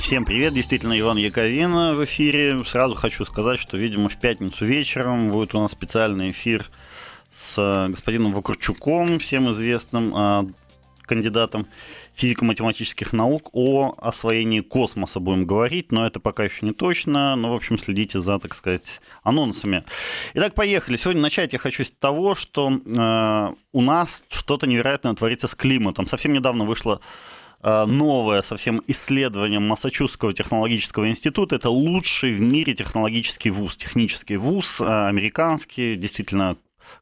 Всем привет, действительно, Иван Яковина в эфире. Сразу хочу сказать, что, видимо, в пятницу вечером будет у нас специальный эфир с э, господином Вакурчуком, всем известным э, кандидатом физико-математических наук о освоении космоса будем говорить, но это пока еще не точно. Но, ну, в общем, следите за, так сказать, анонсами. Итак, поехали. Сегодня начать я хочу с того, что э, у нас что-то невероятное творится с климатом. Совсем недавно вышло. Э, новое совсем исследование Массачусетского технологического института. Это лучший в мире технологический вуз, технический вуз, э, американский, действительно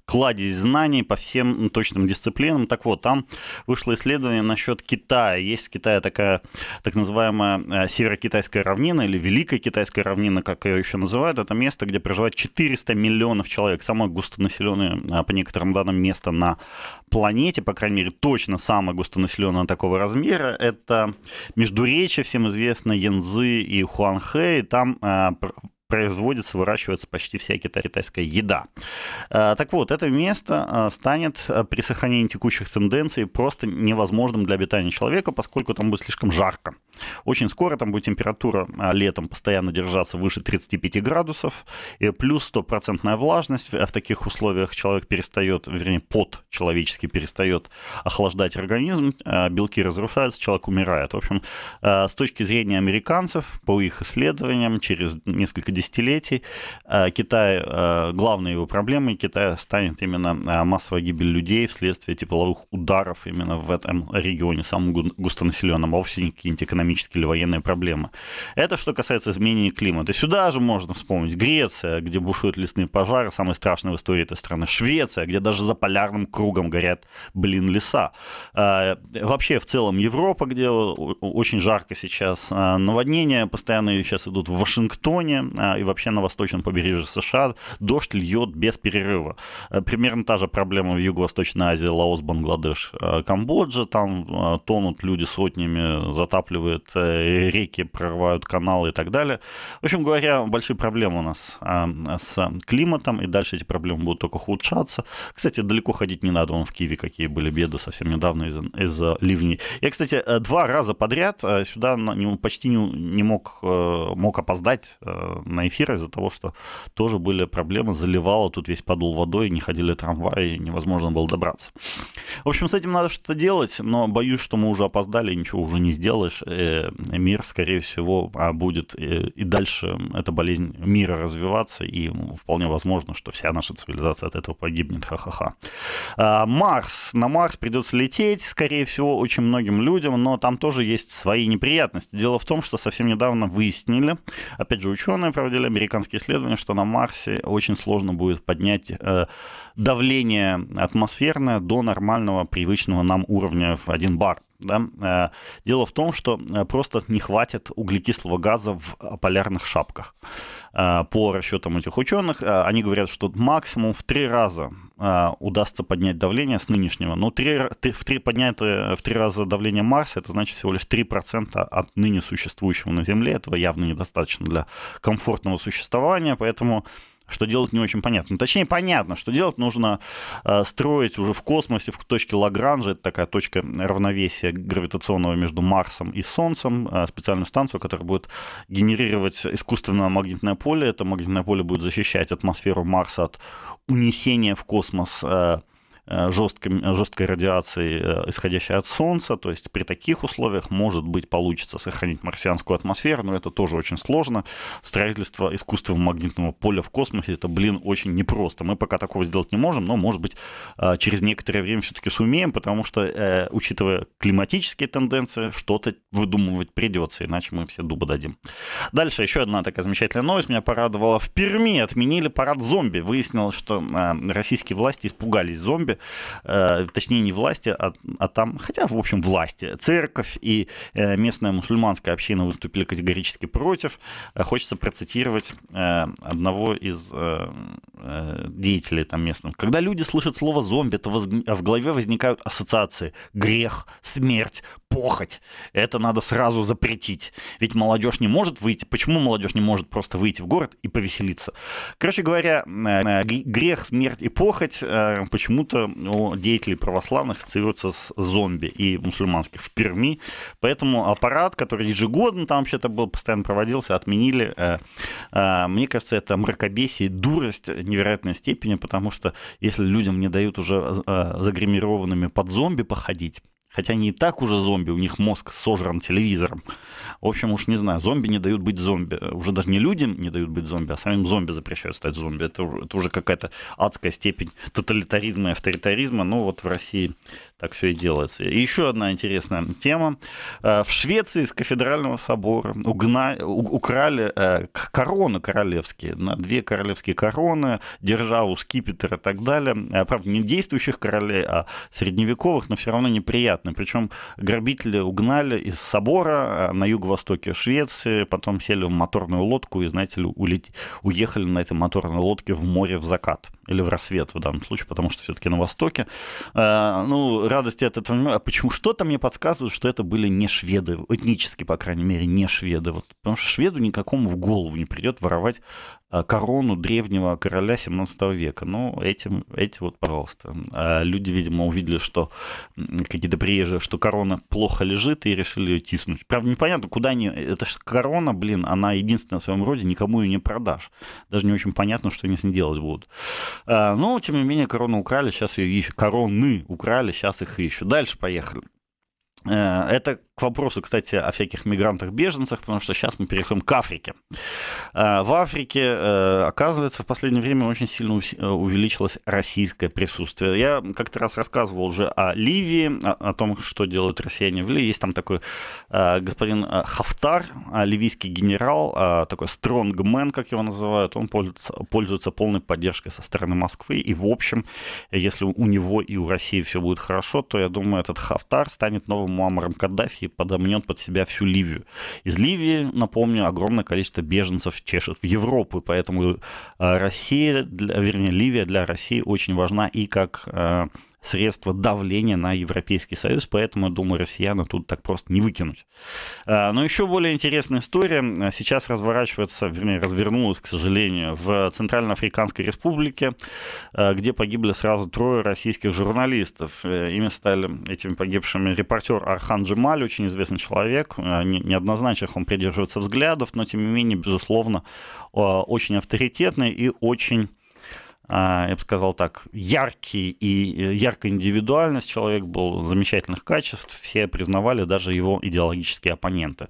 кладезь знаний по всем точным дисциплинам. Так вот, там вышло исследование насчет Китая. Есть в Китае такая так называемая э, Северокитайская равнина или Великая Китайская равнина, как ее еще называют. Это место, где проживает 400 миллионов человек. Самое густонаселенное, а, по некоторым данным, место на планете, по крайней мере, точно самое густонаселенное такого размера. Это Междуречие, всем известно, Янзы и Хуанхэ. И там а, производится, выращивается почти вся китайская еда. Э, так вот, это место э, станет э, при сохранении текущих тенденций просто невозможным для обитания человека, поскольку там будет слишком жарко. Очень скоро там будет температура а, летом постоянно держаться выше 35 градусов, и плюс стопроцентная влажность. А в таких условиях человек перестает, вернее, пот человеческий перестает охлаждать организм, а, белки разрушаются, человек умирает. В общем, с точки зрения американцев, по их исследованиям, через несколько десятилетий Китай, главной его проблемой Китая станет именно массовая гибель людей вследствие тепловых ударов именно в этом регионе, самом густонаселенном, а вовсе не какие-нибудь экономические экономические или военные проблемы. Это что касается изменения климата. И сюда же можно вспомнить Греция, где бушуют лесные пожары, самые страшные в истории этой страны. Швеция, где даже за полярным кругом горят, блин, леса. А, вообще, в целом, Европа, где очень жарко сейчас. А, наводнения постоянно сейчас идут в Вашингтоне а, и вообще на восточном побережье США. Дождь льет без перерыва. Примерно та же проблема в Юго-Восточной Азии, Лаос, Бангладеш, Камбоджа. Там тонут люди сотнями, затапливают высохнут э, реки, прорывают каналы и так далее. В общем говоря, большие проблемы у нас э, с климатом, и дальше эти проблемы будут только ухудшаться. Кстати, далеко ходить не надо, вон в Киеве какие были беды совсем недавно из-за из ливней. Я, кстати, э, два раза подряд сюда почти не мог, мог опоздать на эфир из-за того, что тоже были проблемы, заливало, тут весь подул водой, не ходили трамваи, невозможно было добраться. В общем, с этим надо что-то делать, но боюсь, что мы уже опоздали, ничего уже не сделаешь. Э, мир, скорее всего, а будет э, и дальше эта болезнь мира развиваться, и вполне возможно, что вся наша цивилизация от этого погибнет, ха-ха-ха. А, Марс. На Марс придется лететь, скорее всего, очень многим людям, но там тоже есть свои неприятности. Дело в том, что совсем недавно выяснили, опять же, ученые проводили американские исследования, что на Марсе очень сложно будет поднять э, давление атмосферное до нормального, привычного нам уровня в 1 бар. Да? Э, дело в том, что э, просто не хватит углекислого газа в э, полярных шапках. По расчетам этих ученых, они говорят, что максимум в три раза удастся поднять давление с нынешнего. Но ну, три, в три, поднятое в три раза давление Марса, это значит всего лишь 3% от ныне существующего на Земле. Этого явно недостаточно для комфортного существования, поэтому что делать не очень понятно. Ну, точнее, понятно, что делать нужно э, строить уже в космосе, в точке Лагранжа, это такая точка равновесия гравитационного между Марсом и Солнцем, э, специальную станцию, которая будет генерировать искусственное магнитное поле. Это магнитное поле будет защищать атмосферу Марса от унесения в космос э, Э, э, жесткой, жесткой радиации, э, исходящей от Солнца. То есть при таких условиях, может быть, получится сохранить марсианскую атмосферу, но это тоже очень сложно. Строительство искусственного магнитного поля в космосе, это, блин, очень непросто. Мы пока такого сделать не можем, но, может быть, а, через некоторое время все-таки сумеем, потому что, э, учитывая климатические тенденции, что-то выдумывать придется, иначе мы все дуба дадим. Дальше еще одна такая замечательная новость меня порадовала. В Перми отменили парад зомби. Выяснилось, что а, российские власти испугались зомби, э, точнее не власти, а, а там, хотя, в общем, власти. Церковь и э, местная мусульманская община выступили категорически против. Хочется процитировать одного из деятелей там местных. Когда люди слышат слово зомби, то а в голове возникают ассоциации. Грех, смерть, похоть. Это надо сразу запретить. Ведь молодежь не может выйти. Почему молодежь не может просто выйти в город и повеселиться? Короче говоря, э, грех, смерть и похоть э, почему-то у деятелей православных ассоциируются с зомби и мусульманских в Перми. Поэтому аппарат, который ежегодно там вообще-то был, постоянно проводился, отменили. Э, мне кажется, это мракобесие, дурость невероятной степени, потому что если людям не дают уже загримированными под зомби походить, Хотя они и так уже зомби, у них мозг сожран телевизором. В общем, уж не знаю, зомби не дают быть зомби. Уже даже не людям не дают быть зомби, а самим зомби запрещают стать зомби. Это, это уже какая-то адская степень тоталитаризма и авторитаризма. Но ну, вот в России так все и делается. И еще одна интересная тема. Э, в Швеции из кафедрального собора угна... украли э, короны королевские, на две королевские короны, державу, скипетр и так далее. Э, правда, не действующих королей, а средневековых, но все равно неприятно. Причем грабители угнали из собора на юго-востоке Швеции, потом сели в моторную лодку и, знаете ли, улет... уехали на этой моторной лодке в море в закат или в рассвет в данном случае, потому что все-таки на востоке. Ну, радости от этого. А почему что-то мне подсказывает, что это были не шведы, этнически, по крайней мере, не шведы. Вот, потому что шведу никакому в голову не придет воровать Э, корону древнего короля 17 века. Ну, этим, эти вот, пожалуйста. А люди, видимо, увидели, что какие-то приезжие, что корона плохо лежит, и решили ее тиснуть. Правда, непонятно, куда они... Это же корона, блин, она единственная в своем роде, никому ее не продашь. Даже не очень понятно, что они с ней делать будут. А, но, тем не менее, корону украли, сейчас ее ищут. Короны украли, сейчас их ищут. Дальше поехали. Э, это к вопросу, кстати, о всяких мигрантах-беженцах, потому что сейчас мы переходим к Африке. А, в Африке, э, оказывается, в последнее время очень сильно э, увеличилось российское присутствие. Я как-то раз рассказывал уже о Ливии, о том, что делают россияне в Ливии. Есть там такой э, господин Хафтар, ливийский генерал, такой стронгмен, как его называют. Он пользуется, пользуется полной поддержкой со стороны Москвы. И, в общем, если у него и у России все будет хорошо, то, я думаю, этот Хафтар станет новым Муаммаром Каддафи практически подомнет под себя всю Ливию. Из Ливии, напомню, огромное количество беженцев чешет в Европу, поэтому э, Россия, для, вернее, Ливия для России очень важна и как э, средство давления на Европейский Союз, поэтому, думаю, россияна тут так просто не выкинуть. А, но еще более интересная история сейчас разворачивается, вернее, развернулась, к сожалению, в Центральноафриканской Республике, а, где погибли сразу трое российских журналистов. Э, ими стали этими погибшими репортер Архан Джемаль, очень известный человек, э, неоднозначных он придерживается взглядов, но, тем не менее, безусловно, очень авторитетный и очень а, я бы сказал так, яркий и э, яркая индивидуальность человек был, замечательных качеств, все признавали, даже его идеологические оппоненты.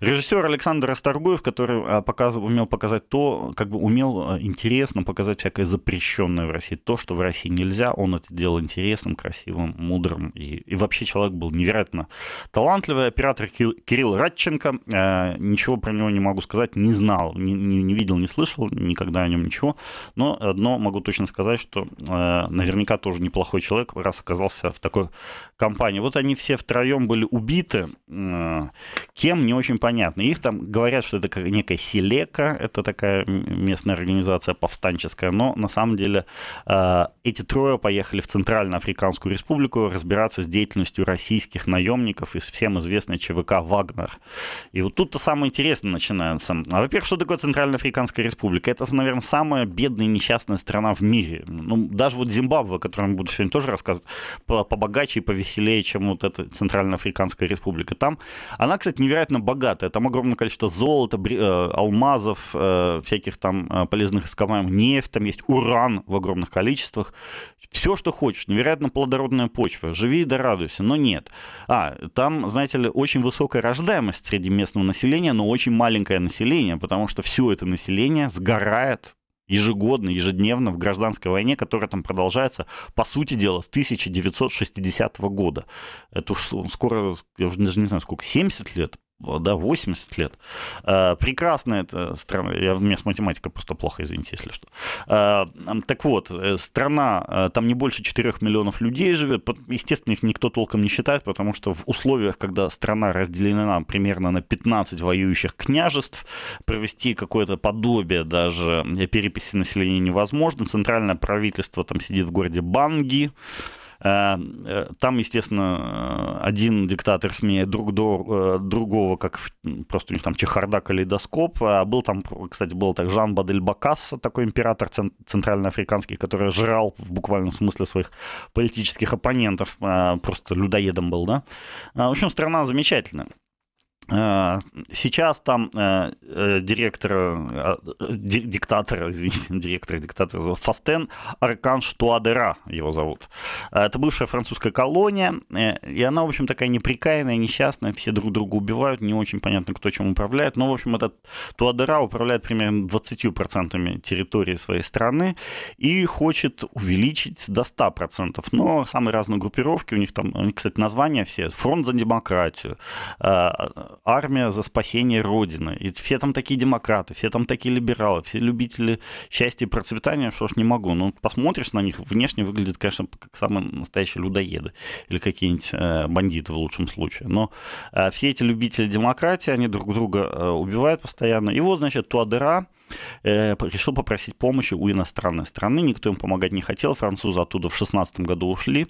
Режиссер Александр Расторгуев, который а, показ, умел показать то, как бы умел э, интересно показать всякое запрещенное в России, то, что в России нельзя, он это делал интересным, красивым, мудрым, и, и вообще человек был невероятно талантливый. Оператор Кирилл Радченко, э, ничего про него не могу сказать, не знал, не, не, не видел, не слышал, никогда о нем ничего, но одно могу могу точно сказать, что э, наверняка тоже неплохой человек, раз оказался в такой компании. Вот они все втроем были убиты, э, кем не очень понятно. Их там говорят, что это как некая селека, это такая местная организация повстанческая, но на самом деле э, эти трое поехали в Центральноафриканскую республику разбираться с деятельностью российских наемников из всем известной ЧВК «Вагнер». И вот тут-то самое интересное начинается. А, во-первых, что такое Центральноафриканская республика? Это, наверное, самая бедная и несчастная страна страна в мире. Ну, даже вот Зимбабве, о котором я буду сегодня тоже рассказывать, побогаче и повеселее, чем вот эта Центральноафриканская республика. Там она, кстати, невероятно богатая. Там огромное количество золота, э, алмазов, э, всяких там э, полезных ископаемых, нефть, там есть уран в огромных количествах. Все, что хочешь. Невероятно плодородная почва. Живи да радуйся. Но нет. А, там, знаете ли, очень высокая рождаемость среди местного населения, но очень маленькое население, потому что все это население сгорает ежегодно, ежедневно в гражданской войне, которая там продолжается, по сути дела, с 1960 года. Это уж скоро, я уже даже не знаю, сколько, 70 лет да, 80 лет. Э, прекрасная эта страна. Я, у меня с математикой просто плохо, извините, если что. Э, так вот, э, страна, там не больше 4 миллионов людей живет. Естественно, их никто толком не считает, потому что в условиях, когда страна разделена примерно на 15 воюющих княжеств, провести какое-то подобие даже переписи населения невозможно. Центральное правительство там сидит в городе Банги, Э, э, там, естественно, э, один диктатор сменяет друг до, другого, как в, просто у них там чехарда, калейдоскоп. А был там, кстати, был так Жан Бадель Бакас, такой император центральноафриканский, который жрал в буквальном смысле своих политических оппонентов. Просто людоедом был, да. В общем, страна замечательная. Э, сейчас там э, э, директор, диктатор, извините, директор, диктатор зовут Фастен Аркан Штуадера его зовут. Это бывшая французская колония, и она, в общем, такая неприкаянная, несчастная, все друг друга убивают, не очень понятно, кто чем управляет, но, в общем, этот Туадера управляет примерно 20% территории своей страны и хочет увеличить до 100%, но самые разные группировки, у них там, кстати, названия все, фронт за демократию, армия за спасение Родины. И все там такие демократы, все там такие либералы, все любители счастья и процветания, что ж не могу. Ну, посмотришь на них, внешне выглядят конечно, как самые настоящие людоеды или какие-нибудь э, бандиты в лучшем случае. Но э, все эти любители демократии, они друг друга э, убивают постоянно. И вот, значит, Туадера Э, решил попросить помощи у иностранной страны. Никто им помогать не хотел. Французы оттуда в 16 году ушли.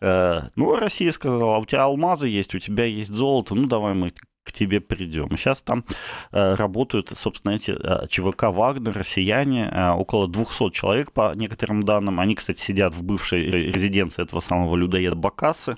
Э, ну, Россия сказала, «А у тебя алмазы есть, у тебя есть золото, ну давай мы к тебе придем. Сейчас там э, работают, собственно, эти э, ЧВК «Вагнер», россияне, около 200 человек, по некоторым данным. Они, кстати, сидят в бывшей резиденции этого самого людоеда Бакасы,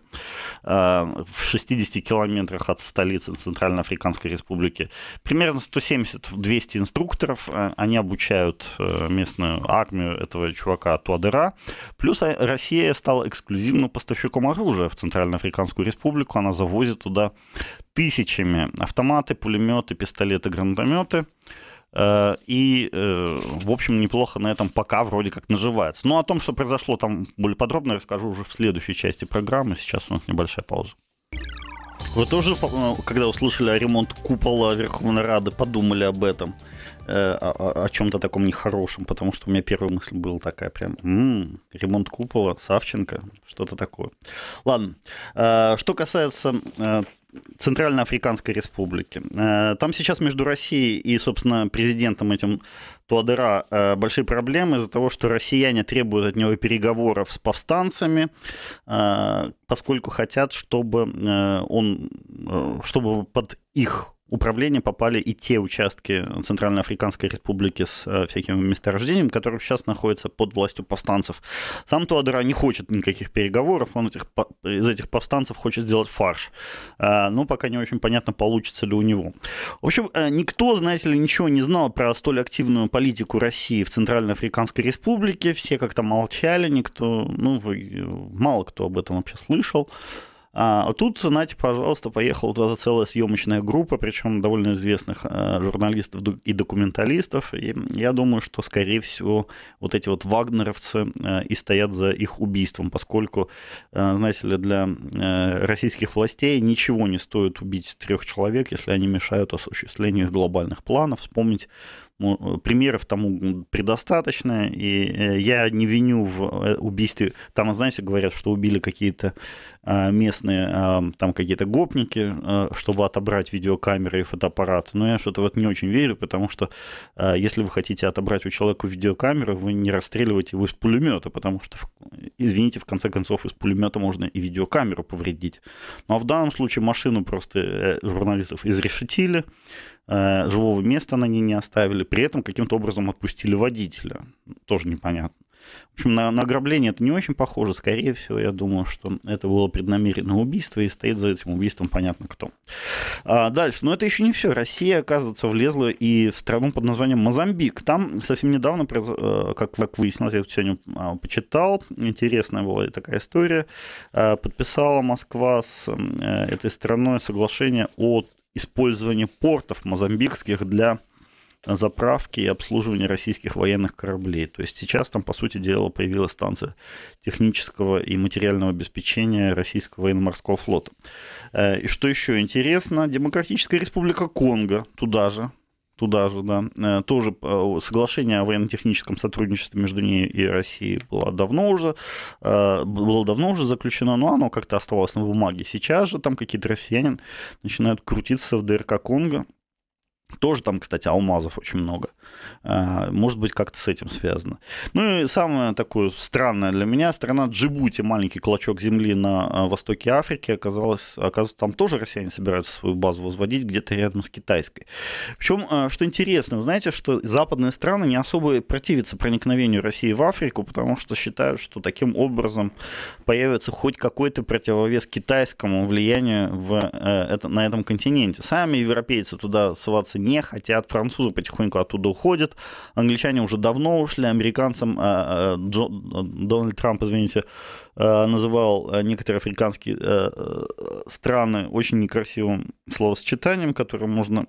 в 60 километрах от столицы Центральноафриканской республики. Примерно 170-200 инструкторов, они обучают э, местную армию этого чувака Туадера. Плюс э, Россия стала эксклюзивным поставщиком оружия в Центральноафриканскую республику. Она завозит туда тысячами автоматы, пулеметы, пистолеты, гранатометы. Э, и, в общем, неплохо на этом пока вроде как наживается. Но ну, о том, что произошло там более подробно, расскажу уже в следующей части программы. Сейчас у нас небольшая пауза. Вы тоже, когда услышали о ремонт купола Верховной Рады, подумали об этом? Э, о, о, о чем-то таком нехорошем, потому что у меня первая мысль была такая прям, м-м, ремонт купола, Савченко, что-то такое. Ладно, э, что касается э, Центральноафриканской Республики. Там сейчас между Россией и, собственно, президентом этим Туадера большие проблемы из-за того, что россияне требуют от него переговоров с повстанцами, поскольку хотят, чтобы он, чтобы под их управление попали и те участки Центральноафриканской Республики с э, всяким месторождением, которые сейчас находятся под властью повстанцев. Сам Туадера не хочет никаких переговоров, он этих, из этих повстанцев хочет сделать фарш. Э, но пока не очень понятно, получится ли у него. В общем, э, никто, знаете ли, ничего не знал про столь активную политику России в Центральноафриканской Республике, все как-то молчали, никто, ну, мало кто об этом вообще слышал. А, а тут, знаете, пожалуйста, поехала туда целая съемочная группа, причем довольно известных э, журналистов и документалистов. И я думаю, что, скорее всего, вот эти вот вагнеровцы э, и стоят за их убийством, поскольку, э, знаете ли, для российских властей ничего не стоит убить трех человек, если они мешают осуществлению их глобальных планов. Вспомнить примеров тому предостаточно, и я не виню в убийстве. Там, знаете, говорят, что убили какие-то Э, местные э, там какие-то гопники, э, чтобы отобрать видеокамеры и фотоаппарат. Но я что-то вот не очень верю, потому что если вы хотите отобрать у человека видеокамеру, вы не расстреливаете его из пулемета, потому что, извините, в конце концов, из пулемета можно и видеокамеру повредить. Ну а в данном случае машину просто журналистов изрешетили, живого места на ней не оставили, при этом каким-то образом отпустили водителя. Тоже непонятно. В общем, на, на ограбление это не очень похоже. Скорее всего, я думаю, что это было преднамеренное убийство, и стоит за этим убийством понятно кто. А дальше. Но это еще не все. Россия, оказывается, влезла и в страну под названием Мозамбик. Там совсем недавно, э, как, как выяснилось, я сегодня а, почитал, интересная была такая история, а, подписала Москва с э, этой страной соглашение о использовании портов мозамбикских для заправки и обслуживания российских военных кораблей. То есть сейчас там, по сути дела, появилась станция технического и материального обеспечения российского военно-морского флота. Э, и что еще интересно, Демократическая Республика Конго туда же туда же, да, э, тоже э, соглашение о военно-техническом сотрудничестве между ней и Россией было давно уже, было давно уже заключено, но оно как-то оставалось на бумаге. Сейчас же там какие-то россияне начинают крутиться в ДРК Конго, тоже там, кстати, алмазов очень много. А, может быть, как-то с этим связано. Ну и самое такое странное для меня, страна Джибути, маленький клочок земли на а, востоке Африки, оказалось, оказывается, там тоже россияне собираются свою базу возводить где-то рядом с китайской. Причем, а, что интересно, вы знаете, что западные страны не особо противятся проникновению России в Африку, потому что считают, что таким образом появится хоть какой-то противовес китайскому влиянию в, э, это, на этом континенте. Сами европейцы туда соваться не хотят. Французы потихоньку оттуда уходят. Англичане уже давно ушли. Американцам а, а, Джо, Дональд Трамп, извините, а, называл некоторые африканские страны очень некрасивым словосочетанием, которое можно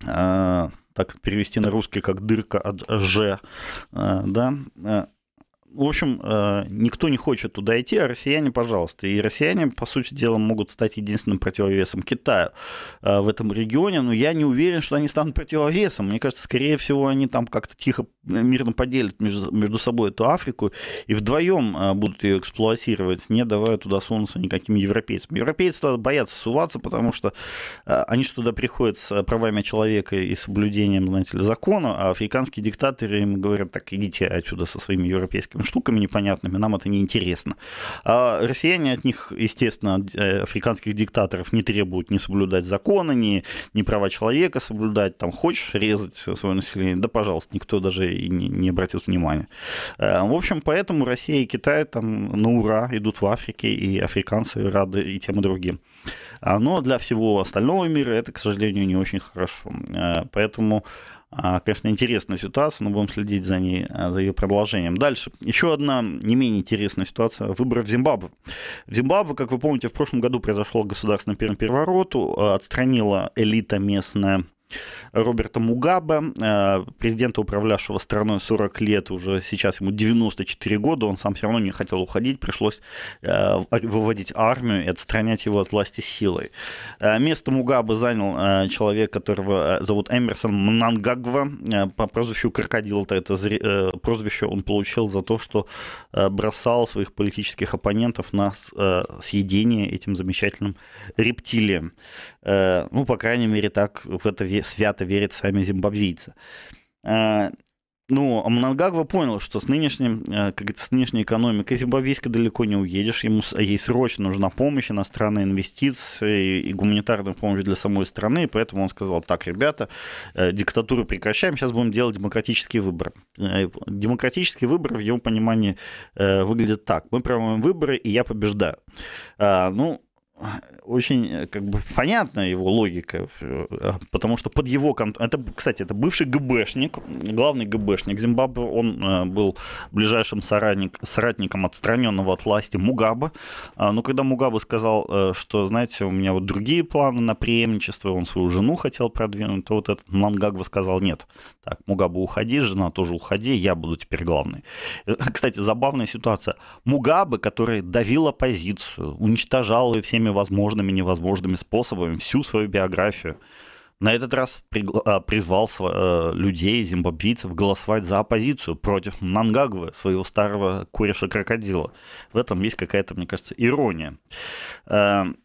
так перевести на русский как дырка от Ж, да, в общем, э, никто не хочет туда идти, а россияне, пожалуйста. И россияне, по сути дела, могут стать единственным противовесом Китаю э, в этом регионе, но я не уверен, что они станут противовесом. Мне кажется, скорее всего, они там как-то тихо, э, мирно поделят между, собой эту Африку и вдвоем будут ее эксплуатировать, не давая туда солнца никаким европейцам. Европейцы туда боятся суваться, потому что они же туда приходят с правами человека и соблюдением, знаете ли, закона, а африканские диктаторы им говорят, так, идите отсюда со своими европейскими штуками непонятными, нам это неинтересно. А россияне от них, естественно, от э, африканских диктаторов не требуют не соблюдать законы, не, не права человека соблюдать, там, хочешь резать свое население, да, пожалуйста, никто даже и не, не обратил внимания. Э, в общем, поэтому Россия и Китай там на ура идут в Африке, и африканцы рады и тем и другим. А, но для всего остального мира это, к сожалению, не очень хорошо. Э, поэтому а, конечно, интересная ситуация, но будем следить за ней, а, за ее продолжением. Дальше. Еще одна не менее интересная ситуация – выборы в Зимбабве. В Зимбабве, как вы помните, в прошлом году произошел государственный переворот, а, отстранила элита местная Роберта Мугаба, э, президента, управлявшего страной 40 лет, уже сейчас ему 94 года, он сам все равно не хотел уходить, пришлось э, выводить армию и отстранять его от власти силой. Э, место Мугаба занял человек, которого зовут Эмерсон Мнангагва, по прозвищу Крокодил, это прозвище он получил за то, что бросал своих политических оппонентов на съедение этим замечательным рептилием. Ну, по крайней мере, так в это верится свято верят сами зимбабвийцы. А, ну, Мнангагва понял, что с, нынешним, э, как это, с нынешней экономикой зимбабвийска далеко не уедешь, ему, ей срочно нужна помощь, иностранные инвестиции и гуманитарная помощь для самой страны, и поэтому он сказал, так, ребята, э, диктатуру прекращаем, сейчас будем делать демократические выборы. Э, демократические выборы, в его понимании, выглядят так. Мы проводим выборы, и я побеждаю. А, ну, очень э, как бы понятна его логика, э, потому что под его контроль... Это, кстати, это бывший ГБшник, главный ГБшник Зимбабве, он э, был ближайшим соратник, соратником отстраненного от власти Мугаба. Но когда Мугаба сказал, что, знаете, у меня вот другие планы на преемничество, он свою жену хотел продвинуть, то вот этот Мангагва сказал, нет, так, Мугаба, уходи, жена тоже уходи, я буду теперь главный. Кстати, забавная ситуация. Мугабы, который давил оппозицию, уничтожал ее всеми всеми возможными невозможными способами всю свою биографию. На этот раз а, призвал э, людей, зимбабвийцев, голосовать за оппозицию против Мангагвы, своего старого кореша-крокодила. В этом есть какая-то, мне кажется, ирония. Эм,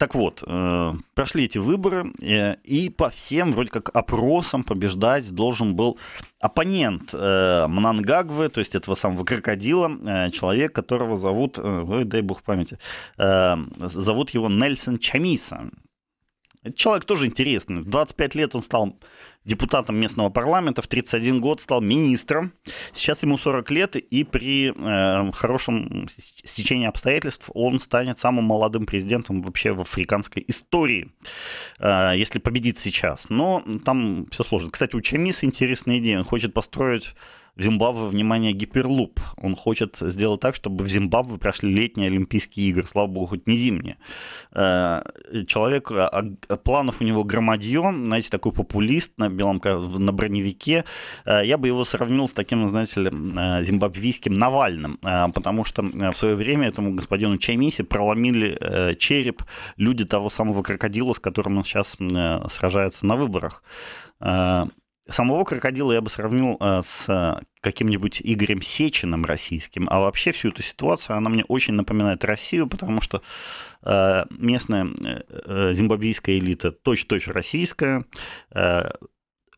так вот, э, прошли эти выборы, э, и по всем вроде как опросам побеждать должен был оппонент э, Мнангагвы, то есть этого самого крокодила, э, человек, которого зовут, э, ой, дай бог памяти, зовут его Нельсон Чамиса. Этот человек тоже интересный. В 25 лет он стал депутатом местного парламента, в 31 год стал министром. Сейчас ему 40 лет, и при э, хорошем стечении обстоятельств он станет самым молодым президентом вообще в африканской истории, э, если победит сейчас. Но там все сложно. Кстати, у Чамиса интересная идея. Он хочет построить в Зимбабве, внимание, гиперлуп. Он хочет сделать так, чтобы в Зимбабве прошли летние Олимпийские игры. Слава богу, хоть не зимние. Э, человек, а, а, планов у него громадье, знаете, такой популист на белом на броневике. Э, я бы его сравнил с таким, знаете ли, э, зимбабвийским Навальным, потому что в свое время этому господину Чаймиси проломили череп люди того самого крокодила, с которым он сейчас сражается на выборах самого крокодила я бы сравнил э, с э, каким-нибудь Игорем Сечиным российским, а вообще всю эту ситуацию она мне очень напоминает Россию, потому что э, местная зимбабвийская элита точь-точь российская,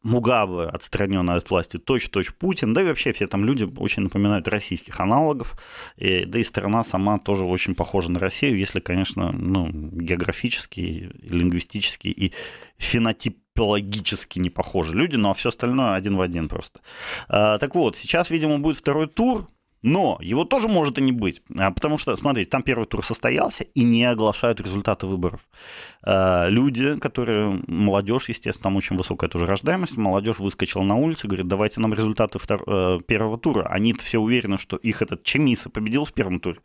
Мугабе отстраненный от власти, точь-точь Путин, да и вообще все там люди очень напоминают российских аналогов, и, да и страна сама тоже очень похожа на Россию, если, конечно, ну, географически, лингвистически и фенотип типологически не похожи люди, но ну, а все остальное один в один просто. А, так вот, сейчас, видимо, будет второй тур, но его тоже может и не быть, а, потому что, смотрите, там первый тур состоялся и не оглашают результаты выборов. А, люди, которые, молодежь, естественно, там очень высокая тоже рождаемость, молодежь выскочила на улицы, говорит, давайте нам результаты втор- э, первого тура. они все уверены, что их этот Чемиса победил в первом туре.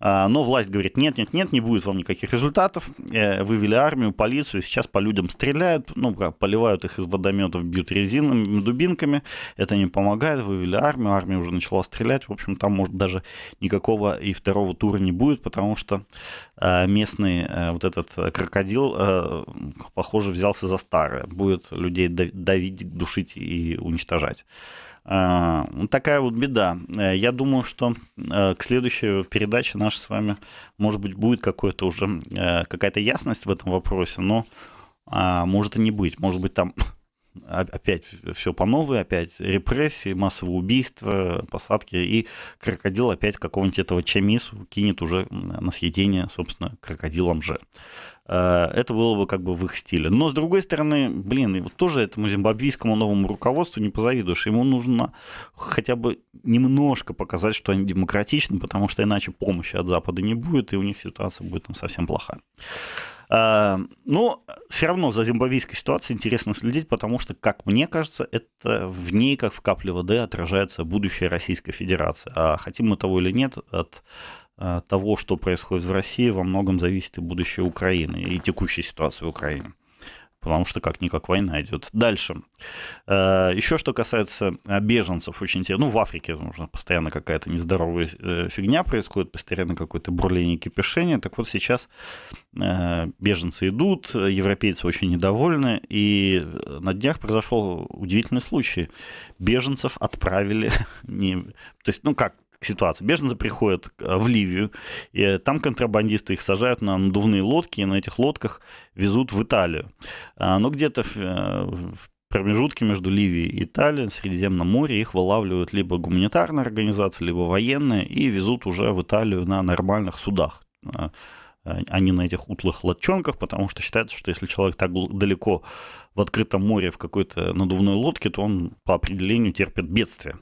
А, но власть говорит, нет, нет, нет, не будет вам никаких результатов. Э, вывели армию, полицию, сейчас по людям стреляют, ну, поливают их из водометов, бьют резинами, дубинками. Это не помогает, вывели армию, армия уже начала стрелять, в общем, общем, там, может, даже никакого и второго тура не будет, потому что э, местный э, вот этот э, крокодил, похоже, взялся за старое. Будет людей давить, душить и уничтожать. Такая вот беда. Я думаю, что к следующей передаче наша с вами, может быть, будет какая то уже какая-то ясность в этом вопросе, но а, может и не быть. Может быть, там опять все по новой, опять репрессии, массовые убийства, посадки, и крокодил опять какого-нибудь этого Чамису кинет уже на съедение, собственно, крокодилом же. Э, это было бы как бы в их стиле. Но, с другой стороны, блин, и вот тоже этому зимбабвийскому новому руководству не позавидуешь. Ему нужно хотя бы немножко показать, что они демократичны, потому что иначе помощи от Запада не будет, и у них ситуация будет там совсем плохая. Эм, Но ну, все равно за зимбабвийской ситуацией интересно следить, потому что, как мне кажется, это в ней, как в капле воды, отражается будущее Российской Федерации. А хотим мы того или нет, от э, того, что происходит в России, во многом зависит и будущее Украины, и текущая ситуация в Украине потому что как-никак война идет. Дальше. Э, Еще что касается э, беженцев, очень интересно. Ну, в Африке нужно постоянно какая-то нездоровая э, фигня происходит, постоянно какое-то бурление, кипишение. Так вот сейчас беженцы идут, европейцы очень недовольны, и на днях произошел удивительный случай. Беженцев отправили, не, то есть, ну как, ситуация. Беженцы приходят э, в Ливию, и там контрабандисты их сажают на надувные лодки, и на этих лодках везут в Италию. А, Но ну, где-то э, в промежутке между Ливией и Италией, в Средиземном море, их вылавливают либо гуманитарные организации, либо военные, и везут уже в Италию на нормальных судах а не на этих утлых лодчонках, потому что считается, что если человек так далеко в открытом море в какой-то надувной лодке, то он по определению терпит бедствие.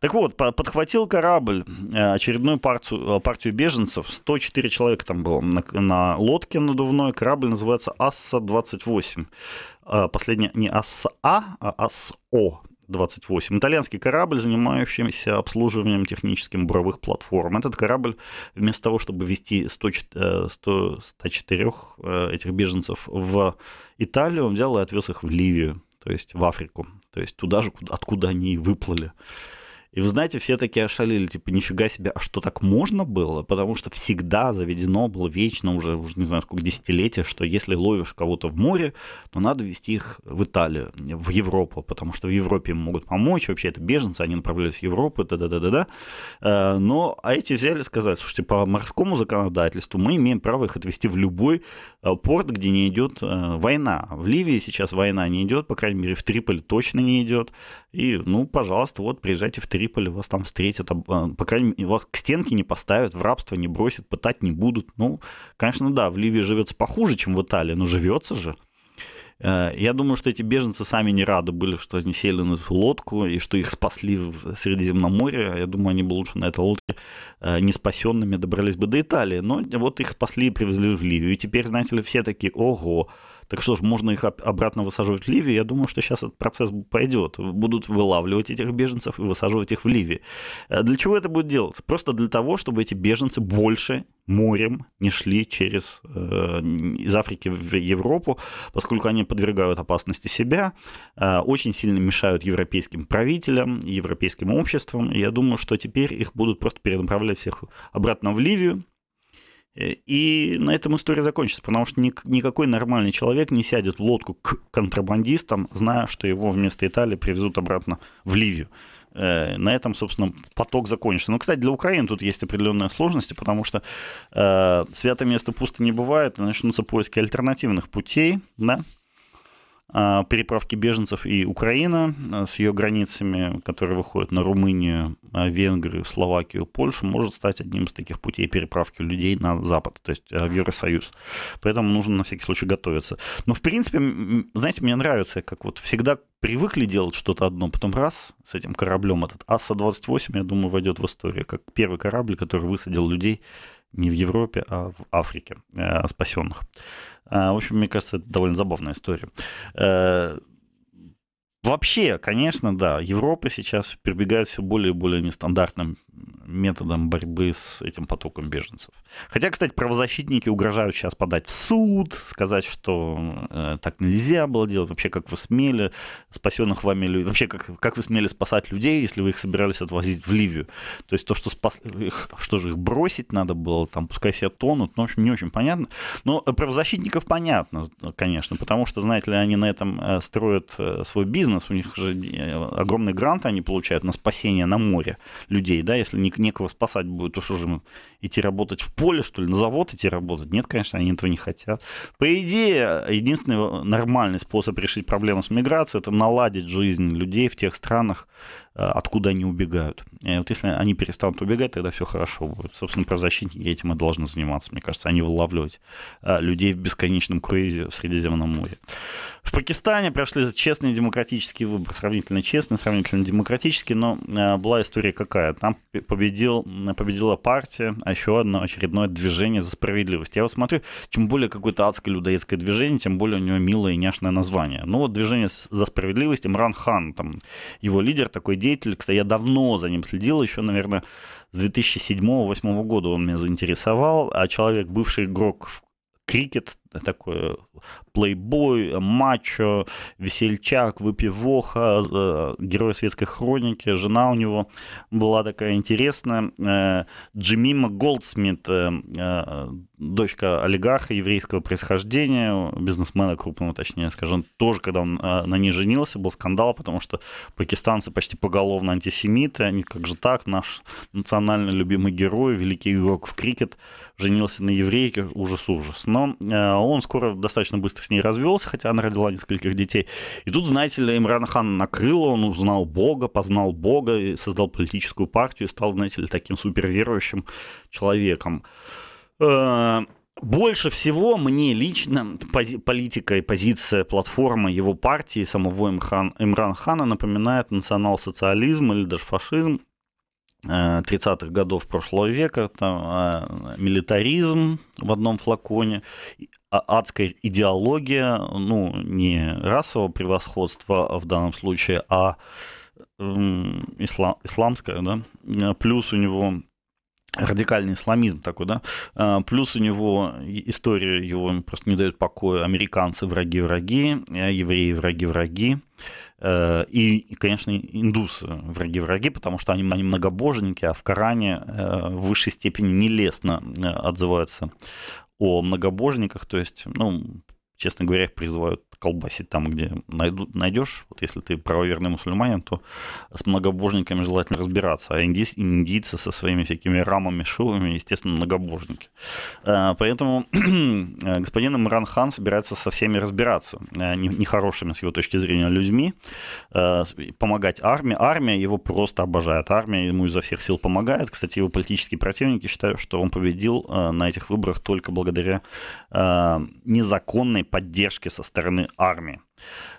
Так вот, подхватил корабль э, очередную партию, э, партию беженцев. 104 человека там было на, на лодке надувной. Корабль называется Асса-28. Э, последняя не Асса, а, а Асо. 28. Итальянский корабль, занимающийся обслуживанием техническим буровых платформ. Этот корабль вместо того, чтобы вести 100, 100, 104 этих беженцев в Италию, он взял и отвез их в Ливию, то есть в Африку. То есть туда же, откуда они и выплыли. И вы знаете, все такие ошалили, типа, нифига себе, а что так можно было? Потому что всегда заведено было вечно, уже, уже не знаю, сколько десятилетия, что если ловишь кого-то в море, то надо везти их в Италию, в Европу, потому что в Европе им могут помочь, вообще это беженцы, они направлялись в Европу, да да да да Но, а эти взяли и сказали, слушайте, по морскому законодательству мы имеем право их отвезти в любой э, порт, где не идет э, война. В Ливии сейчас война не идет, по крайней мере, в Триполе точно не идет. И, ну, пожалуйста, вот, приезжайте в Триполь Триполи, вас там встретят, э, по крайней мере, вас к стенке не поставят, в рабство не бросят, пытать не будут. Ну, конечно, да, в Ливии живется похуже, чем в Италии, но живется же. Э, я думаю, что эти беженцы сами не рады были, что они сели на эту лодку и что их спасли в Средиземноморье. Я думаю, они бы лучше на этой лодке э, не спасенными добрались бы до Италии. Но вот их спасли и привезли в Ливию. И теперь, знаете ли, все такие, ого, так что ж, можно их обратно высаживать в Ливию. Я думаю, что сейчас этот процесс пойдет. Будут вылавливать этих беженцев и высаживать их в Ливии. Э, для чего это будет делаться? Просто для того, чтобы эти беженцы больше морем не шли через э, из Африки в Европу, поскольку они подвергают опасности себя, э, очень сильно мешают европейским правителям, европейским обществам. я думаю, что теперь их будут просто перенаправлять всех обратно в Ливию, Э, и на этом история закончится, потому что никакой нормальный человек не сядет в лодку к контрабандистам, зная, что его вместо Италии привезут обратно в Ливию. Э, на этом, собственно, поток закончится. Но, ну, кстати, для Украины тут есть определенные сложности, потому что э, святое место пусто не бывает, и начнутся поиски альтернативных путей. Да? А, переправки беженцев и Украина а, с ее границами, которые выходят на Румынию, а, Венгрию, Словакию, Польшу, может стать одним из таких путей переправки людей на Запад, то есть в Евросоюз. Поэтому нужно на всякий случай готовиться. Но, в принципе, знаете, мне нравится, как вот всегда привыкли делать что-то одно, потом раз с этим кораблем, этот АСА-28, я думаю, войдет в историю, как первый корабль, который высадил людей не в Европе, а в Африке э, спасенных. Э, в общем, мне кажется, это довольно забавная история. Э, вообще, конечно, да, Европа сейчас прибегает все более и более нестандартным методом борьбы с этим потоком беженцев. Хотя, кстати, правозащитники угрожают сейчас подать в суд, сказать, что э, так нельзя было делать, вообще как вы смели спасенных вами людей, вообще как, как вы смели спасать людей, если вы их собирались отвозить в Ливию. То есть то, что спас, их, что же их бросить надо было, там пускай себя тонут, ну, в общем, не очень понятно. Но правозащитников понятно, конечно, потому что, знаете ли, они на этом э, строят э, свой бизнес, у них же э, огромные гранты они получают на спасение на море людей, да, если если некого спасать будет, то что же мы идти работать в поле, что ли, на завод идти работать? Нет, конечно, они этого не хотят. По идее, единственный нормальный способ решить проблему с миграцией – это наладить жизнь людей в тех странах, э, откуда они убегают. И вот если они перестанут убегать, тогда все хорошо будет. Собственно, правозащитники этим и должны заниматься, мне кажется, они вылавливать э, людей в бесконечном круизе в Средиземном море. В Пакистане прошли честные демократические выборы, сравнительно честные, сравнительно демократические, но э, была история какая. Там победил, победила партия, а еще одно очередное движение за справедливость. Я вот смотрю, чем более какое-то адское людоедское движение, тем более у него милое и няшное название. Ну вот движение за справедливость, Имран Хан, там, его лидер, такой деятель, кстати, я давно за ним следил, еще, наверное, с 2007-2008 года он меня заинтересовал, а человек, бывший игрок в крикет, такой плейбой, мачо, весельчак, выпивоха, э, герой светской хроники, жена у него была такая интересная, э, Джимима Голдсмит, э, дочка олигарха еврейского происхождения, бизнесмена крупного, точнее скажем, тоже, когда он на ней женился, был скандал, потому что пакистанцы почти поголовно антисемиты, они как же так, наш национально любимый герой, великий игрок в крикет, женился на еврейке, ужас-ужас. Но а он скоро достаточно быстро с ней развелся, хотя она родила нескольких детей. И тут, знаете ли, Имран Хан накрыло, он узнал Бога, познал Бога, и создал политическую партию, и стал, знаете ли, таким суперверующим человеком. Э, больше всего мне лично пози- политика и позиция платформы его партии, самого Имхан, Имран Хана, напоминает национал-социализм или даже фашизм 30-х э, годов прошлого века, там, э, милитаризм в одном флаконе, а, адская идеология, ну, не расового превосходства в данном случае, а ислам, исламская, да, э, плюс у него радикальный исламизм такой, да, э, плюс у него история его просто не дает покоя, американцы враги-враги, э, евреи враги-враги, и, конечно, индусы враги-враги, потому что они, они многобожники, а в Коране в высшей степени нелестно отзываются о многобожниках, то есть, ну, честно говоря, их призывают колбасить там, где найдешь. Вот если ты правоверный мусульманин, то с многобожниками желательно разбираться. А индийцы, индийцы со своими всякими рамами, шивами, естественно, многобожники. А, поэтому э, господин Имран Хан собирается со всеми разбираться. Э, нехорошими, с его точки зрения, людьми. Э, помогать армии. Армия его просто обожает. Армия ему изо всех сил помогает. Кстати, его политические противники считают, что он победил на этих выборах только благодаря незаконной поддержки со стороны армии.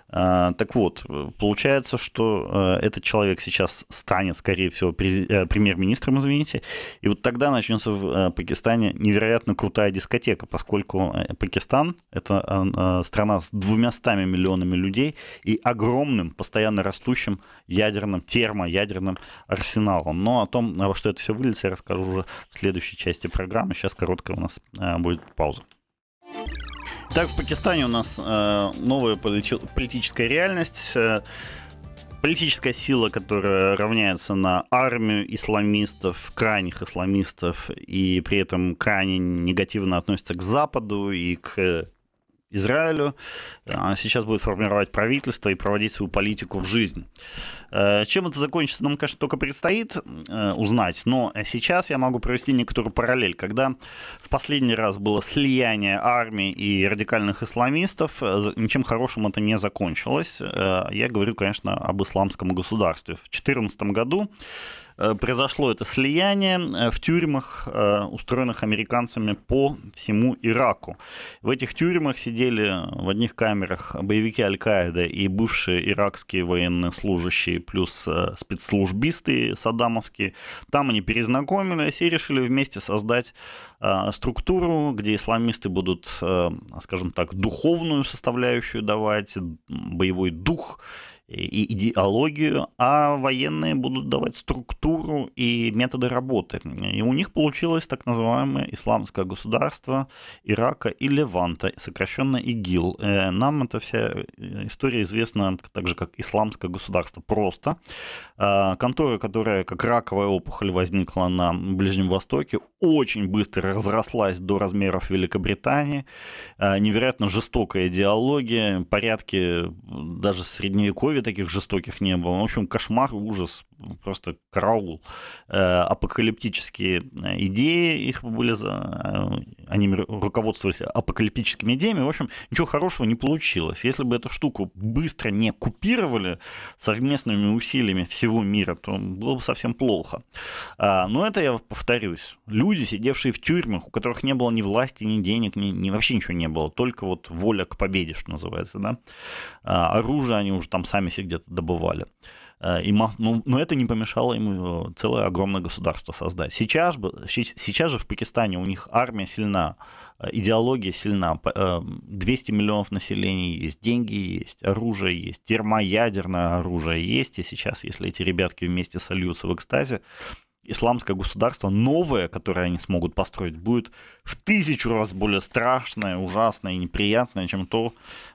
А, так вот, получается, что а, этот человек сейчас станет, скорее всего, э, премьер-министром, извините, и вот тогда начнется в э, Пакистане невероятно крутая дискотека, поскольку э, Пакистан — это страна с двумястами миллионами людей и огромным, постоянно растущим ядерным, термоядерным арсеналом. Но о том, во что это все выльется, я расскажу уже в следующей части программы. Сейчас короткая у нас будет пауза. Так, в Пакистане у нас э, новая политическая реальность. Э, политическая сила, которая равняется на армию исламистов, крайних исламистов, и при этом крайне негативно относится к Западу и к Израилю. Э, а сейчас будет формировать правительство и проводить свою политику в жизнь. Э, чем это закончится, нам, конечно, только предстоит э, узнать. Но сейчас я могу провести некоторую параллель. Когда в последний раз было слияние армии и радикальных исламистов, ничем хорошим это не закончилось. Я говорю, конечно, об исламском государстве. В 2014 году Э, произошло это слияние э, в тюрьмах, э, устроенных американцами по всему Ираку. В этих тюрьмах сидели в одних камерах боевики Аль-Каида и бывшие иракские военные служащие, плюс спецслужбисты саддамовские. Там они перезнакомились и решили вместе создать структуру, где исламисты будут, скажем так, духовную составляющую давать, боевой дух и идеологию, а военные будут давать структуру и методы работы. И у них получилось так называемое исламское государство Ирака и Леванта, сокращенно ИГИЛ. Э, нам эта вся э, история известна так же, как исламское государство просто. Э, контора, которая как раковая опухоль возникла на Ближнем Востоке, очень быстро разрослась до размеров Великобритании. Невероятно жестокая идеология, порядки даже средневековья таких жестоких не было. В общем, кошмар, ужас просто караул. Э, апокалиптические э, идеи их были, за э, они руководствовались апокалиптическими идеями. В общем, ничего хорошего не получилось. Если бы эту штуку быстро не купировали совместными усилиями всего мира, то было бы совсем плохо. А, но это, я повторюсь, люди, сидевшие в тюрьмах, у которых не было ни власти, ни денег, ни, ни вообще ничего не было, только вот воля к победе, что называется, да. А, оружие они уже там сами себе где-то добывали. Э, и, ну, но это не помешало ему э, целое огромное государство создать. Сейчас, сейчас же в Пакистане у них армия сильна, э, идеология сильна, 200 миллионов населения есть, деньги есть, оружие есть, термоядерное оружие есть. И сейчас, если эти ребятки вместе сольются в экстазе, исламское государство новое, которое они смогут построить, будет в тысячу раз более страшное, ужасное и неприятное, чем то,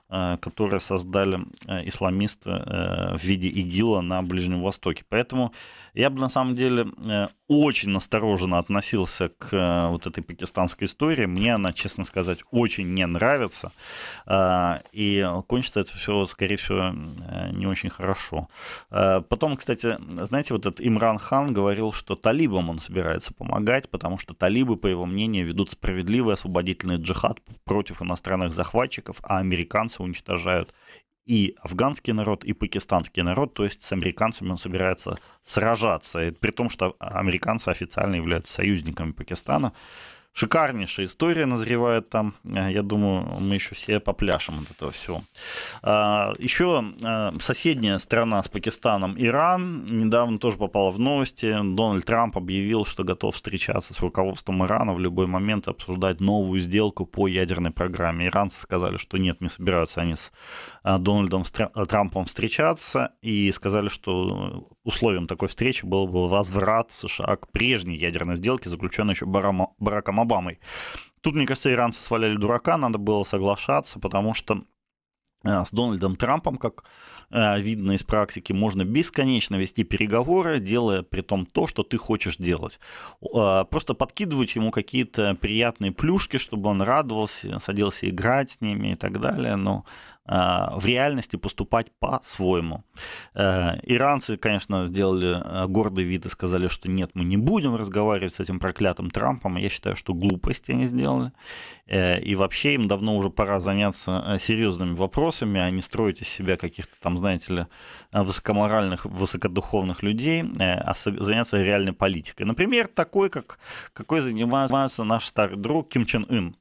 Э, которые создали э, исламисты э, в виде ИГИЛа на Ближнем Востоке. Поэтому я бы на самом деле э, очень настороженно относился к э, вот этой пакистанской истории. Мне она, честно сказать, очень не нравится. Э, и кончится это все, скорее всего, не очень хорошо. Потом, кстати, знаете, вот этот Имран Хан говорил, что талибам он собирается помогать, потому что талибы, по его мнению, ведут справедливый освободительный джихад против иностранных захватчиков, а американцы уничтожают и афганский народ, и пакистанский народ, то есть с американцами он собирается сражаться, при том, что американцы официально являются союзниками Пакистана. Шикарнейшая история назревает там. Э, я думаю, мы еще все попляшем от этого всего. А, еще э, соседняя страна с Пакистаном, Иран, недавно тоже попала в новости. Дональд Трамп объявил, что готов встречаться с руководством Ирана в любой момент обсуждать новую сделку по ядерной программе. Иранцы сказали, что нет, не собираются они с э, Дональдом Трампом встречаться и сказали, что условием такой встречи был бы возврат США к прежней ядерной сделке, заключенной еще Бараком Обамой. Обамой. Тут, мне кажется, иранцы сваляли дурака, надо было соглашаться, потому что э, с Дональдом Трампом, как э, видно из практики, можно бесконечно вести переговоры, делая при том то, что ты хочешь делать. Э, просто подкидывать ему какие-то приятные плюшки, чтобы он радовался, садился играть с ними и так далее. Но Э, в реальности поступать по-своему. Э, иранцы, конечно, сделали э, гордый вид и сказали, что нет, мы не будем разговаривать с этим проклятым Трампом. Я считаю, что глупости они сделали. И вообще им давно уже пора заняться серьезными вопросами, а не строить из себя каких-то там, знаете ли, высокоморальных, высокодуховных людей, а заняться реальной политикой. Например, такой, как какой занимается наш старый друг Ким Чен Ын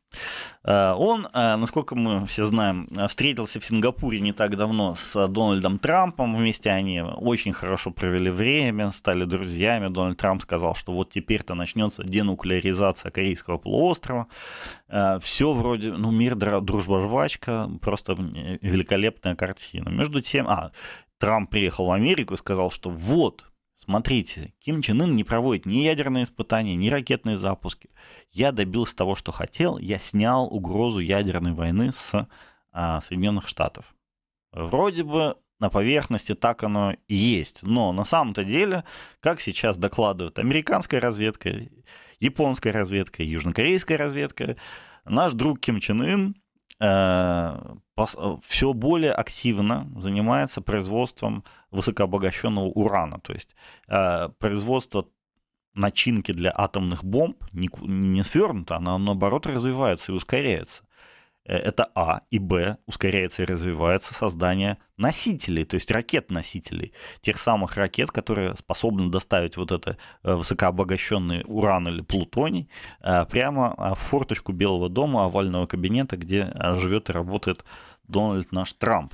Э, он, э, насколько мы все знаем, встретился в Сингапуре не так давно с Дональдом Трампом. Вместе они очень хорошо провели время, стали друзьями. Дональд Трамп сказал, что вот теперь-то начнется денуклеаризация Корейского полуострова. Э, все вроде, ну, мир, дружба, жвачка, просто великолепная картина. Между тем, а, Трамп приехал в Америку и сказал, что вот, Смотрите, Ким Чен Ын не проводит ни ядерные испытания, ни ракетные запуски. Я добился того, что хотел. Я снял угрозу ядерной войны с а, Соединенных Штатов. Вроде бы на поверхности так оно и есть. Но на самом-то деле, как сейчас докладывают американская разведка, японская разведка, южнокорейская разведка, наш друг Ким Чен Ын Э, э, все более активно занимается производством высокообогащенного урана, то есть э, производство начинки для атомных бомб не, не свернуто, она наоборот развивается и ускоряется. Э, это А. И Б. Ускоряется и развивается создание носителей, то есть ракет-носителей. Тех самых ракет, которые способны доставить вот это э, высокообогащенный уран или плутоний э, прямо а, в форточку Белого дома, овального кабинета, где а, живет и работает Дональд наш Трамп.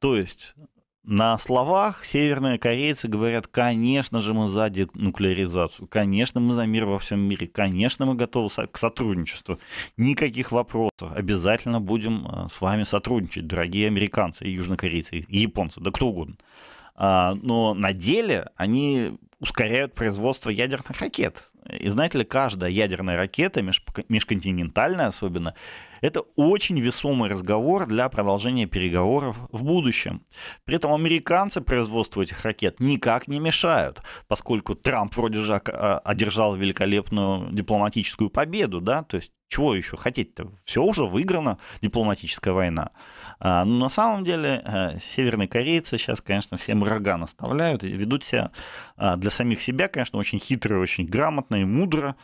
То есть на словах северные корейцы говорят, конечно же, мы за денуклеаризацию, конечно, мы за мир во всем мире, конечно, мы готовы к сотрудничеству. Никаких вопросов. Обязательно будем э, с вами сотрудничать, дорогие американцы, южнокорейцы, японцы, да кто угодно. А, но на деле они ускоряют производство ядерных ракет. И знаете ли, каждая ядерная ракета, межконтинентальная особенно, это очень весомый разговор для продолжения переговоров в будущем. При этом американцы производству этих ракет никак не мешают, поскольку Трамп вроде же а, одержал великолепную дипломатическую победу, да, то есть чего еще хотеть-то? Все уже выиграно, дипломатическая война. А, но ну, на самом деле э, северные корейцы сейчас, конечно, всем рога наставляют и ведут себя а, для самих себя, конечно, очень хитро, очень грамотно и мудро.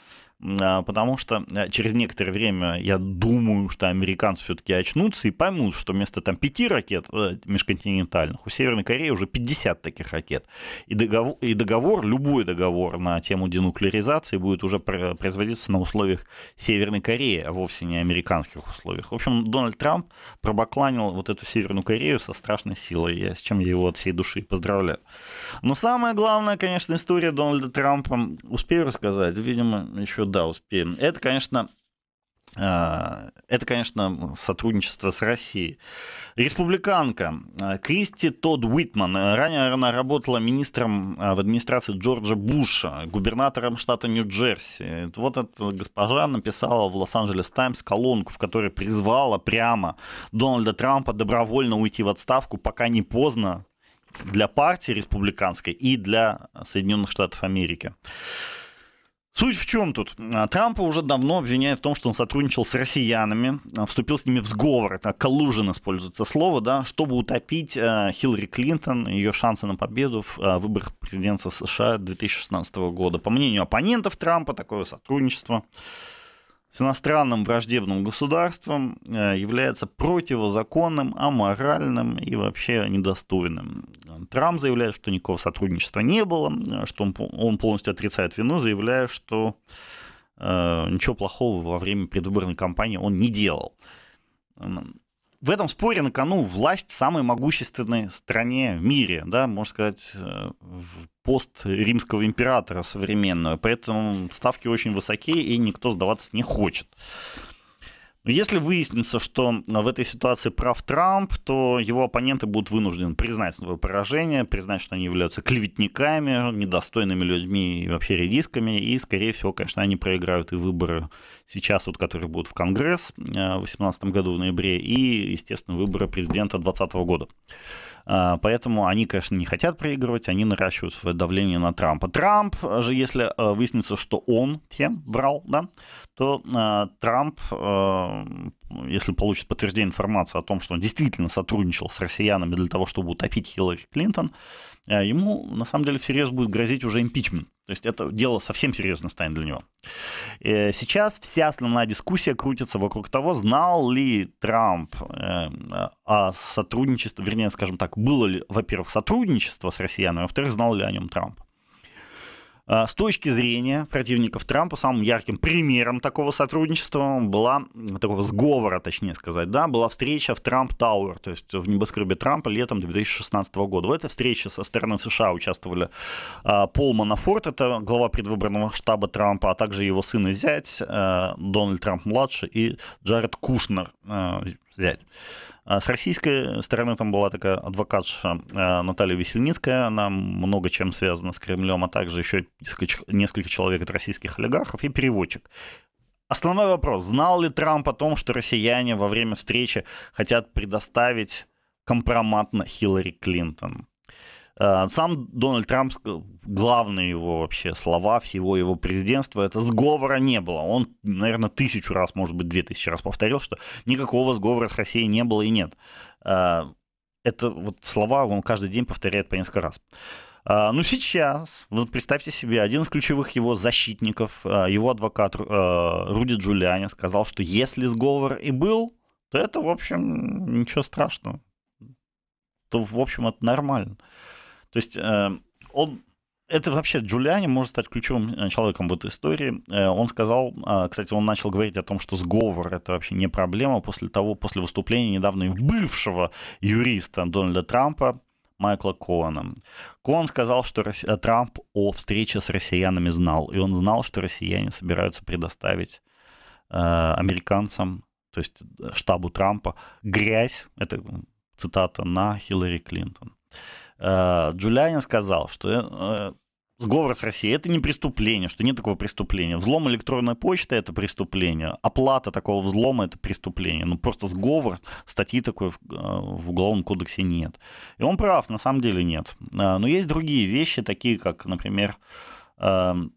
А, потому что э, через некоторое время, я думаю, что американцы все-таки очнутся и поймут, что вместо там пяти ракет э, межконтинентальных у Северной Кореи уже 50 таких ракет. И договор, и договор любой договор на тему денуклеаризации будет уже производиться на условиях Северной Кореи, а вовсе не американских условиях. В общем, Дональд Трамп пробакланил вот эту Северную Корею со страшной силой, с чем я его от всей души поздравляю. Но самая главная, конечно, история Дональда Трампа, успею рассказать, видимо, еще да, успеем. Это, конечно, а, это, конечно, сотрудничество с Россией. Республиканка а, Кристи Тодд Уитман. Ранее она работала министром а, в администрации Джорджа Буша, губернатором штата Нью-Джерси. Вот эта госпожа написала в Лос-Анджелес Таймс колонку, в которой призвала прямо Дональда Трампа добровольно уйти в отставку, пока не поздно для партии республиканской и для Соединенных Штатов Америки. Суть в чем тут? А, Трампа уже давно обвиняют в том, что он сотрудничал с россиянами, а, вступил с ними в сговор, это коллужин используется слово, да, чтобы утопить а, Хиллари Клинтон, ее шансы на победу в выборах президента США 2016 года. По мнению оппонентов Трампа, такое сотрудничество с иностранным враждебным государством э, является противозаконным, аморальным и вообще недостойным. Трамп заявляет, что никакого сотрудничества не было, э, что он полностью отрицает вину, заявляя, что э, ничего плохого во время предвыборной кампании он не делал. В этом споре на кону власть в самой могущественной стране в мире, да, можно сказать, в пост римского императора современного, Поэтому ставки очень высокие и никто сдаваться не хочет. Если выяснится, что в этой ситуации прав Трамп, то его оппоненты будут вынуждены признать свое поражение, признать, что они являются клеветниками, недостойными людьми и вообще редисками, и, скорее всего, конечно, они проиграют и выборы сейчас, вот, которые будут в Конгресс э, в 2018 году в ноябре, и, естественно, выборы президента 2020 года. А, поэтому они, конечно, не хотят проигрывать, они наращивают свое давление на Трампа. Трамп же, если э, выяснится, что он всем брал, да, то а, Трамп, э, если получит подтверждение информации о том, что он действительно сотрудничал с россиянами для того, чтобы утопить Хиллари Клинтон, Э, ему на самом деле всерьез будет грозить уже импичмент. То есть это дело совсем серьезно станет для него. Э, сейчас вся основная дискуссия крутится вокруг того, знал ли Трамп э, о сотрудничестве, вернее, скажем так, было ли, во-первых, сотрудничество с россиянами, а во-вторых, знал ли о нем Трамп. А, с точки зрения противников Трампа самым ярким примером такого сотрудничества была, такого сговора, точнее сказать, да, была встреча в Трамп Тауэр, то есть в небоскребе Трампа летом 2016 года. В этой встрече со стороны США участвовали а, Пол Манафорт, это глава предвыборного штаба Трампа, а также его сын и зять э, Дональд Трамп-младший и Джаред Кушнер, э, взять. А с российской стороны там была такая адвокатша э, Наталья Весельницкая, она много чем связана с Кремлем, а также еще несколько, человек от российских олигархов и переводчик. Основной вопрос, знал ли Трамп о том, что россияне во время встречи хотят предоставить компромат на Хиллари Клинтон? Э, сам Дональд Трамп, главные его вообще слова всего его президентства, это сговора не было. Он, наверное, тысячу раз, может быть, две тысячи раз повторил, что никакого сговора с Россией не было и нет. Э, это вот слова он каждый день повторяет по несколько раз. Э, ну, сейчас, вот представьте себе, один из ключевых его защитников, его адвокат Руди Джулиани сказал, что если сговор и был, то это, в общем, ничего страшного. То, в общем, это нормально. То есть эм, он это вообще Джулиани может стать ключевым э, человеком в этой истории. Э, он сказал, а, кстати, он начал говорить о том, что сговор это вообще не проблема после того, после выступления недавно бывшего юриста Дональда Трампа Майкла Коэна. Коэн сказал, что э, Трамп о встрече с россиянами знал, и он знал, что россияне собираются предоставить американцам, то есть штабу Трампа, грязь, это цитата, на Хиллари Клинтон. Э, Джулианин сказал, что э, сговор с Россией это не преступление, что нет такого преступления. Взлом электронной почты это преступление, оплата такого взлома это преступление. Ну просто сговор, статьи такой в, э, в уголовном кодексе нет. И он прав, на самом деле нет. Но есть другие вещи, такие как, например, эм,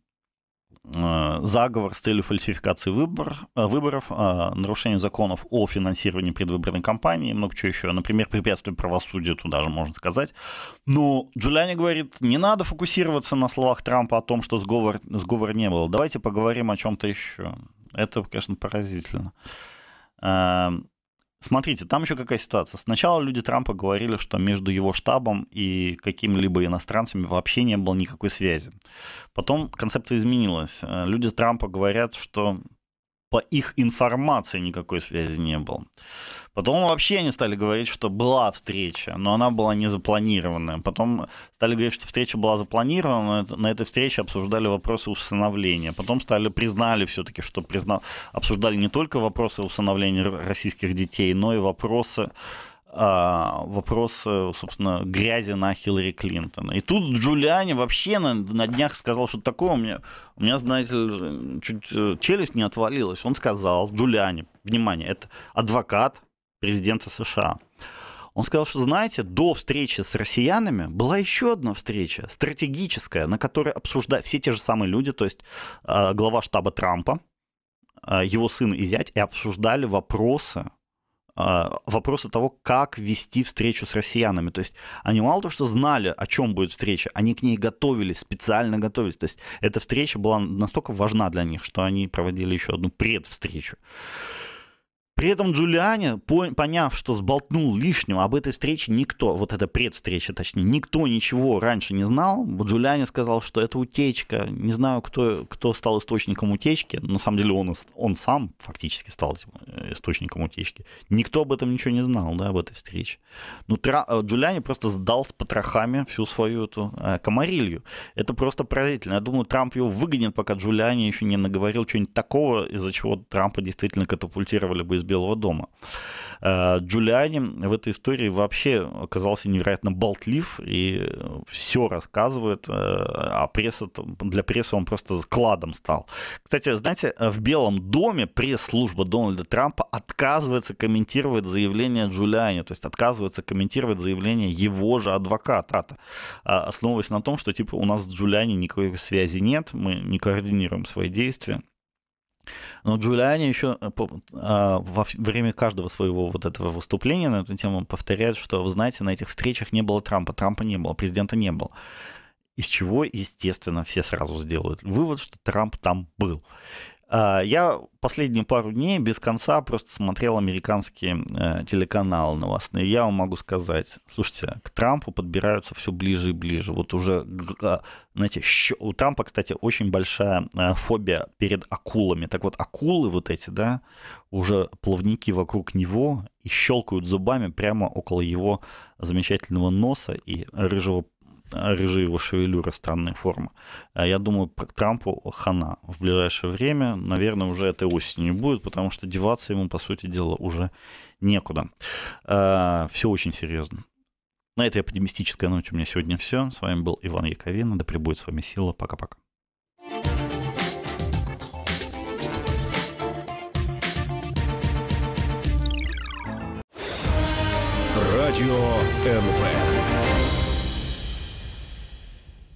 Э, заговор с целью фальсификации выбор, э, выборов, э, нарушение законов о финансировании предвыборной кампании, много чего еще, например, препятствие правосудию, туда же можно сказать. Но Джулиани говорит, не надо фокусироваться на словах Трампа о том, что сговор, сговор не было. Давайте поговорим о чем-то еще. Это, конечно, поразительно. Эм, Смотрите, там еще какая ситуация. Сначала люди Трампа говорили, что между его штабом и какими-либо иностранцами вообще не было никакой связи. Потом концепция изменилась. Э, люди Трампа говорят, что по их информации никакой связи не было. Потом вообще они стали говорить, что была встреча, но она была не запланированная. Потом стали говорить, что встреча была запланирована, но на этой встрече обсуждали вопросы усыновления. Потом стали признали все-таки, что призна... обсуждали не только вопросы усыновления российских детей, но и вопросы а, вопрос, собственно, грязи на Хиллари Клинтона. И тут Джулиани вообще на, на днях сказал что такое. У меня, у меня, знаете, чуть э, челюсть не отвалилась. Он сказал, Джулиани, внимание, это адвокат, президента США. Он сказал, что, знаете, до встречи с россиянами была еще одна встреча, стратегическая, на которой обсуждали все те же самые люди, то есть э, глава штаба Трампа, э, его сын и зять, и обсуждали вопросы, э, вопросы того, как вести встречу с россиянами. То есть они мало того, что знали, о чем будет встреча, они к ней готовились, специально готовились. То есть эта встреча была настолько важна для них, что они проводили еще одну предвстречу. встречу при этом Джулиани, поняв, что сболтнул лишнего, об этой встрече никто, вот эта предстреча точнее, никто ничего раньше не знал. Джулиани сказал, что это утечка. Не знаю, кто, кто стал источником утечки. На самом деле он, он сам фактически стал э, источником утечки. Никто об этом ничего не знал, да, об этой встрече. Но ну, тра... Э, Джулиани просто сдал с потрохами всю свою эту э, комарилью. Это просто поразительно. Я думаю, Трамп его выгонит, пока Джулиани еще не наговорил чего-нибудь такого, из-за чего Трампа действительно катапультировали бы из Белого дома. Э, Джулиани в этой истории вообще оказался невероятно болтлив и все рассказывает, э, а пресса, для прессы он просто кладом стал. Кстати, знаете, в Белом доме пресс-служба Дональда Трампа отказывается комментировать заявление Джулиани, то есть отказывается комментировать заявление его же адвоката, а, а, основываясь на том, что типа у нас с Джулиани никакой связи нет, мы не координируем свои действия. Но Джулиани еще э, а, во время каждого своего вот этого выступления на эту тему повторяет, что, вы знаете, на этих встречах не было Трампа, Трампа не было, президента не было. Из чего, естественно, все сразу сделают вывод, что Трамп там был. А, я последние пару дней без конца просто смотрел американские э, телеканалы новостные. Я вам могу сказать, слушайте, к Трампу подбираются все ближе и ближе. Вот уже, а, знаете, у Трампа, кстати, очень большая э, фобия перед акулами. Так вот, акулы вот эти, да, уже плавники вокруг него и щелкают зубами прямо около его замечательного носа и рыжего а, рыжие его шевелюра, странная форма. А я думаю, Трампу хана в ближайшее время, наверное, уже этой осенью будет, потому что деваться ему, по сути дела, уже некуда. А, все очень серьезно. На этой оптимистической ноте у меня сегодня все. С вами был Иван Яковин. Да пребудет с вами сила. Пока-пока. Радио НВ.